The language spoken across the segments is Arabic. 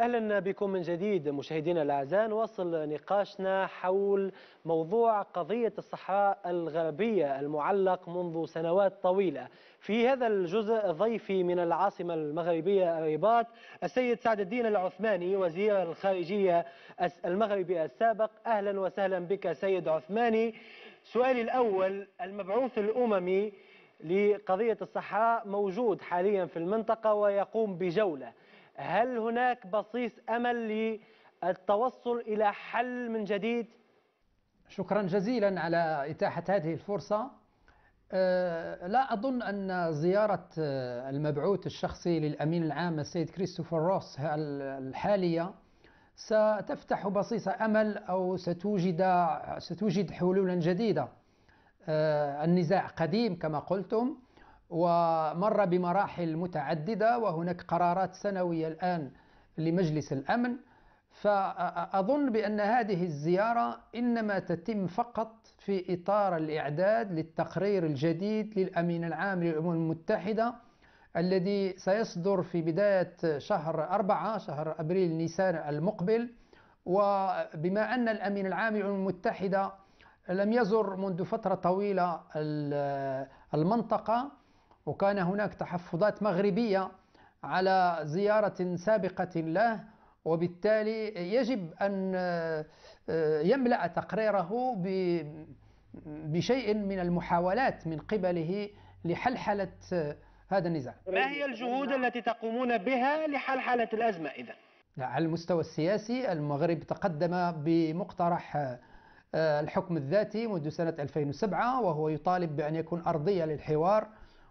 اهلا بكم من جديد مشاهدينا الاعزاء نواصل نقاشنا حول موضوع قضيه الصحراء الغربيه المعلق منذ سنوات طويله. في هذا الجزء ضيفي من العاصمه المغربيه الرباط السيد سعد الدين العثماني وزير الخارجيه المغربي السابق اهلا وسهلا بك سيد عثماني. سؤالي الاول المبعوث الاممي لقضيه الصحراء موجود حاليا في المنطقه ويقوم بجوله. هل هناك بصيص أمل للتوصل إلى حل من جديد؟ شكرا جزيلا على إتاحة هذه الفرصة أه، لا أظن أن زيارة أه، المبعوث الشخصي للأمين العام السيد كريستوفر روس الحالية ستفتح بصيص أمل أو ستوجد ستوجد حلولا جديدة أه، النزاع قديم كما قلتم ومر بمراحل متعددة وهناك قرارات سنوية الآن لمجلس الأمن فأظن بأن هذه الزيارة إنما تتم فقط في إطار الإعداد للتقرير الجديد للأمين العام للأمم المتحدة الذي سيصدر في بداية شهر أربعة شهر أبريل نيسان المقبل وبما أن الأمين العام للأمم المتحدة لم يزر منذ فترة طويلة المنطقة وكان هناك تحفظات مغربية على زيارة سابقة له وبالتالي يجب أن آه، يملأ تقريره بشيء من المحاولات من قبله لحلحلة آه، هذا النزاع ما هي الجهود التي تقومون بها لحلحلة الأزمة إذا؟ على المستوى السياسي المغرب تقدم بمقترح آه، الحكم الذاتي منذ سنة 2007 وهو يطالب بأن يكون أرضية للحوار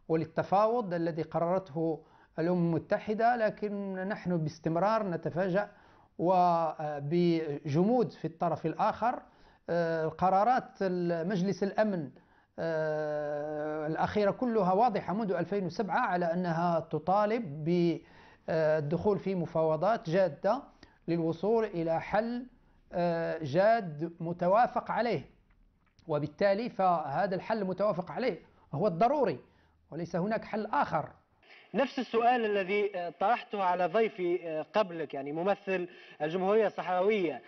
وللتفاوض الذي قررته الأمم المتحدة لكن نحن باستمرار نتفاجأ وبجمود في الطرف الآخر آه، قرارات مجلس الأمن آه، الأخيرة كلها واضحة منذ 2007 على أنها تطالب بالدخول في مفاوضات جادة للوصول إلى حل آه، جاد متوافق عليه وبالتالي فهذا الحل المتوافق عليه هو الضروري وليس هناك حل آخر نفس السؤال الذي آه، طرحته على ضيفي آه، قبلك يعني ممثل الجمهورية الصحراوية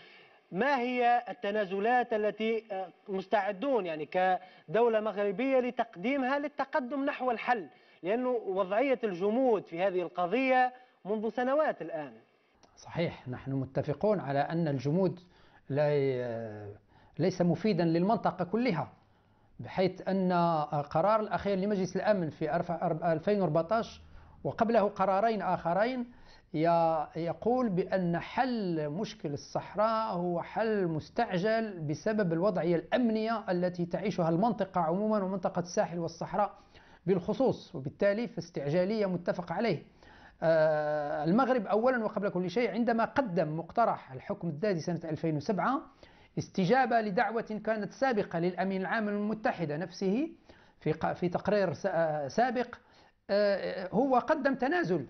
ما هي التنازلات التي آه، مستعدون يعني كدولة مغربية لتقديمها للتقدم نحو الحل لأنه وضعية الجمود في هذه القضية منذ سنوات الآن صحيح نحن متفقون على أن الجمود لا ليس مفيدا للمنطقة كلها بحيث أن القرار الأخير لمجلس الأمن في 2014 وقبله قرارين آخرين يقول بأن حل مشكل الصحراء هو حل مستعجل بسبب الوضعية الأمنية التي تعيشها المنطقة عموما ومنطقة الساحل والصحراء بالخصوص وبالتالي فاستعجالية متفق عليه آه، المغرب أولا وقبل كل شيء عندما قدم مقترح الحكم الذاتي سنة 2007 استجابة لدعوة كانت سابقة للأمين العام المتحدة نفسه في في تقرير سابق آه، هو قدم تنازل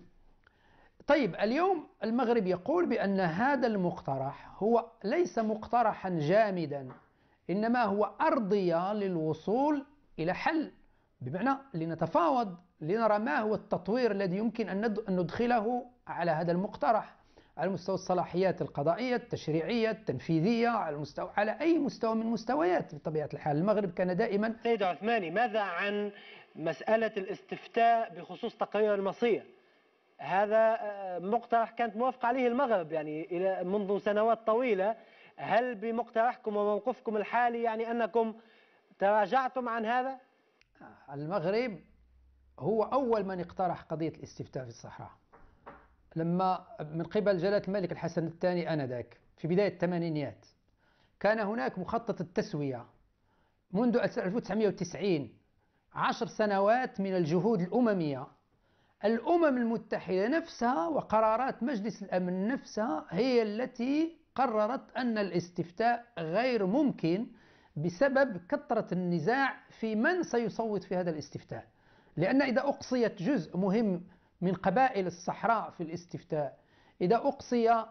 طيب اليوم المغرب يقول بأن هذا المقترح هو ليس مقترحا جامدا إنما هو أرضية للوصول إلى حل بمعنى لنتفاوض لنرى ما هو التطوير الذي يمكن أن ندخله على هذا المقترح على مستوى الصلاحيات القضائية التشريعية التنفيذية على المستوى على أي مستوى من مستويات بطبيعة الحال المغرب كان دائما سيد عثماني ماذا عن مسألة الاستفتاء بخصوص تقرير المصير هذا آه، مقترح كانت موافقة عليه المغرب يعني إلى منذ سنوات طويلة هل بمقترحكم وموقفكم الحالي يعني أنكم تراجعتم عن هذا؟ المغرب هو أول من اقترح قضية الاستفتاء في الصحراء لما من قبل جلالة الملك الحسن الثاني آنذاك في بداية الثمانينيات كان هناك مخطط التسوية منذ 1990 عشر سنوات من الجهود الأممية الأمم المتحدة نفسها وقرارات مجلس الأمن نفسها هي التي قررت أن الاستفتاء غير ممكن بسبب كثرة النزاع في من سيصوت في هذا الاستفتاء لأن إذا أقصيت جزء مهم من قبائل الصحراء في الاستفتاء إذا أقصي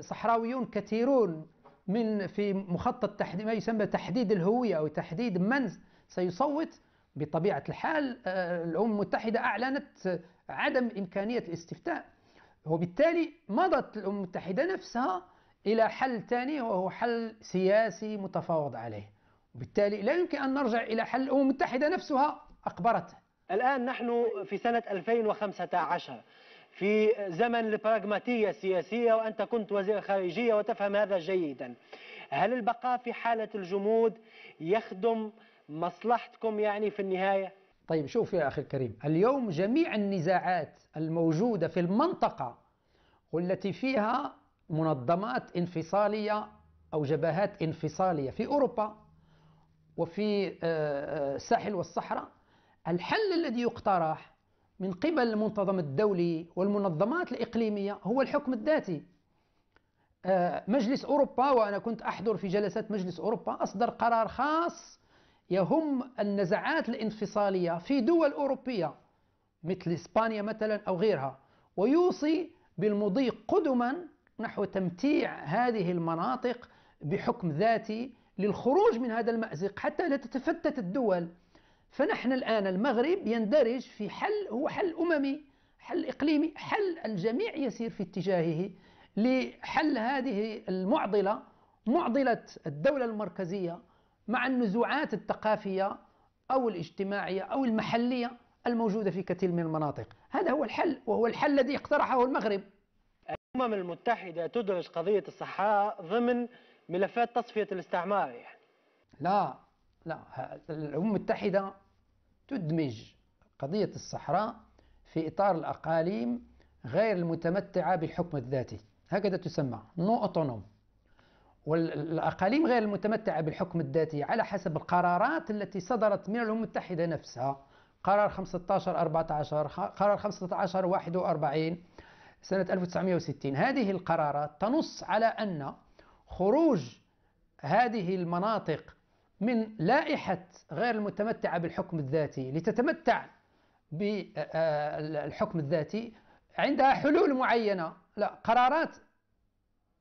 صحراويون كثيرون من في مخطط تحديد ما يسمى تحديد الهوية أو تحديد من سيصوت بطبيعة الحال آه، الأمم المتحدة أعلنت عدم إمكانية الاستفتاء وبالتالي مضت الأمم المتحدة نفسها إلى حل ثاني وهو حل سياسي متفاوض عليه وبالتالي لا يمكن أن نرجع إلى حل الأمم المتحدة نفسها أقبرته الآن نحن في سنة 2015 في زمن البراغماتية السياسية وأنت كنت وزير خارجية وتفهم هذا جيدا هل البقاء في حالة الجمود يخدم مصلحتكم يعني في النهاية؟ طيب شوف يا أخي الكريم اليوم جميع النزاعات الموجودة في المنطقة والتي فيها منظمات انفصالية أو جبهات انفصالية في أوروبا وفي آه، آه، الساحل والصحراء الحل الذي يقترح من قبل المنتظم الدولي والمنظمات الإقليمية هو الحكم الذاتي آه، مجلس أوروبا وأنا كنت أحضر في جلسات مجلس أوروبا أصدر قرار خاص يهم النزعات الانفصالية في دول أوروبية مثل إسبانيا مثلا أو غيرها ويوصي بالمضي قدما نحو تمتيع هذه المناطق بحكم ذاتي للخروج من هذا المأزق حتى لا تتفتت الدول فنحن الآن المغرب يندرج في حل هو حل أممي حل إقليمي حل الجميع يسير في اتجاهه لحل هذه المعضلة معضلة الدولة المركزية مع النزوعات الثقافية أو الاجتماعية أو المحلية الموجودة في كثير من المناطق هذا هو الحل وهو الحل الذي اقترحه المغرب الأمم المتحدة تدرج قضية الصحراء ضمن ملفات تصفية الاستعمار يعني. لا لا الأمم المتحدة تدمج قضية الصحراء في إطار الأقاليم غير المتمتعة بالحكم الذاتي هكذا تسمى نو أوتونوم والأقاليم غير المتمتعة بالحكم الذاتي على حسب القرارات التي صدرت من الأمم المتحدة نفسها قرار 15 14 قرار 15 41 سنة 1960 هذه القرارات تنص على أن خروج هذه المناطق من لائحة غير المتمتعة بالحكم الذاتي لتتمتع بالحكم آه، آه، الذاتي عندها حلول معينة لا قرارات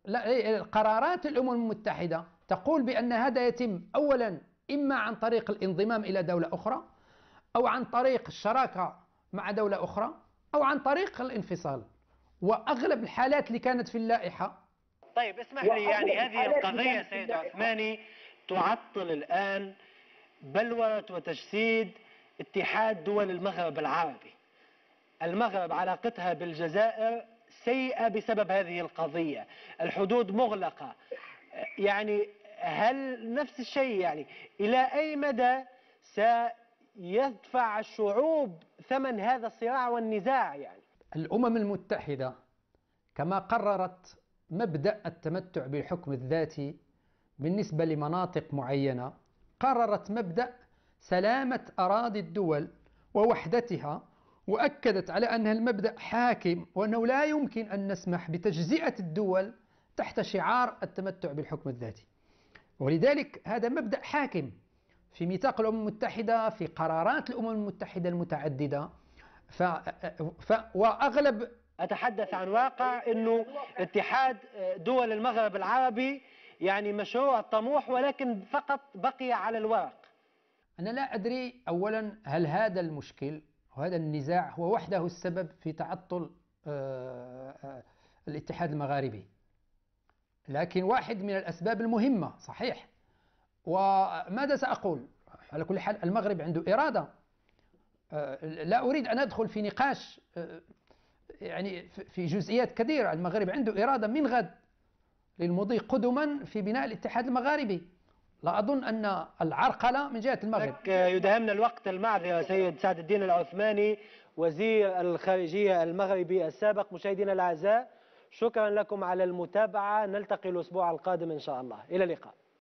لا إيه، قرارات الأمم المتحدة تقول بأن هذا يتم أولا إما عن طريق الانضمام إلى دولة أخرى أو عن طريق الشراكة مع دولة أخرى أو عن طريق الانفصال وأغلب الحالات اللي كانت في اللائحة طيب اسمح لي يعني هذه القضية سيد عثماني تعطل الآن بلورة وتجسيد اتحاد دول المغرب العربي المغرب علاقتها بالجزائر سيئة بسبب هذه القضية الحدود مغلقة يعني هل نفس الشيء يعني إلى أي مدى سيدفع الشعوب ثمن هذا الصراع والنزاع يعني الأمم المتحدة كما قررت مبدأ التمتع بالحكم الذاتي بالنسبة لمناطق معينة قررت مبدأ سلامة أراضي الدول ووحدتها وأكدت على أن المبدأ حاكم وأنه لا يمكن أن نسمح بتجزئة الدول تحت شعار التمتع بالحكم الذاتي ولذلك هذا مبدأ حاكم في ميثاق الأمم المتحدة في قرارات الأمم المتحدة المتعددة ف... ف... وأغلب أتحدث عن واقع أنه اتحاد دول المغرب العربي يعني مشروع طموح ولكن فقط بقي على الورق أنا لا أدري أولا هل هذا المشكل وهذا النزاع هو وحده السبب في تعطل آه، آه، الاتحاد المغاربي لكن واحد من الأسباب المهمة صحيح وماذا سأقول على كل حال المغرب عنده إرادة آه، لا أريد أن أدخل في نقاش يعني في جزئيات كثيرة المغرب عنده إرادة من غد للمضي قدما في بناء الاتحاد المغاربي لا أظن أن العرقلة من جهة المغرب يدهمنا الوقت المعرفي يا سيد سعد الدين العثماني وزير الخارجية المغربي السابق مشاهدينا الأعزاء شكرا لكم على المتابعة نلتقي الأسبوع القادم إن شاء الله إلى اللقاء